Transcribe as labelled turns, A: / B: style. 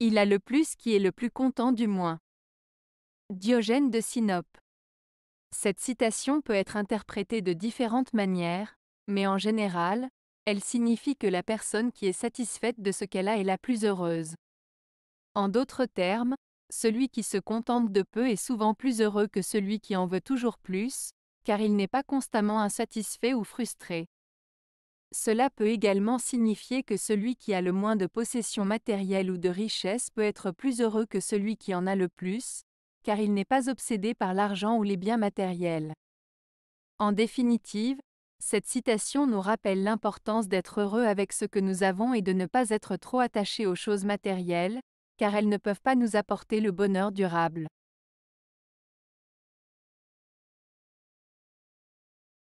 A: Il a le plus qui est le plus content du moins. Diogène de Sinope. Cette citation peut être interprétée de différentes manières, mais en général, elle signifie que la personne qui est satisfaite de ce qu'elle a est la plus heureuse. En d'autres termes, celui qui se contente de peu est souvent plus heureux que celui qui en veut toujours plus, car il n'est pas constamment insatisfait ou frustré. Cela peut également signifier que celui qui a le moins de possessions matérielles ou de richesses peut être plus heureux que celui qui en a le plus, car il n'est pas obsédé par l'argent ou les biens matériels. En définitive, cette citation nous rappelle l'importance d'être heureux avec ce que nous avons et de ne pas être trop attaché aux choses matérielles, car elles ne peuvent pas nous apporter le bonheur durable.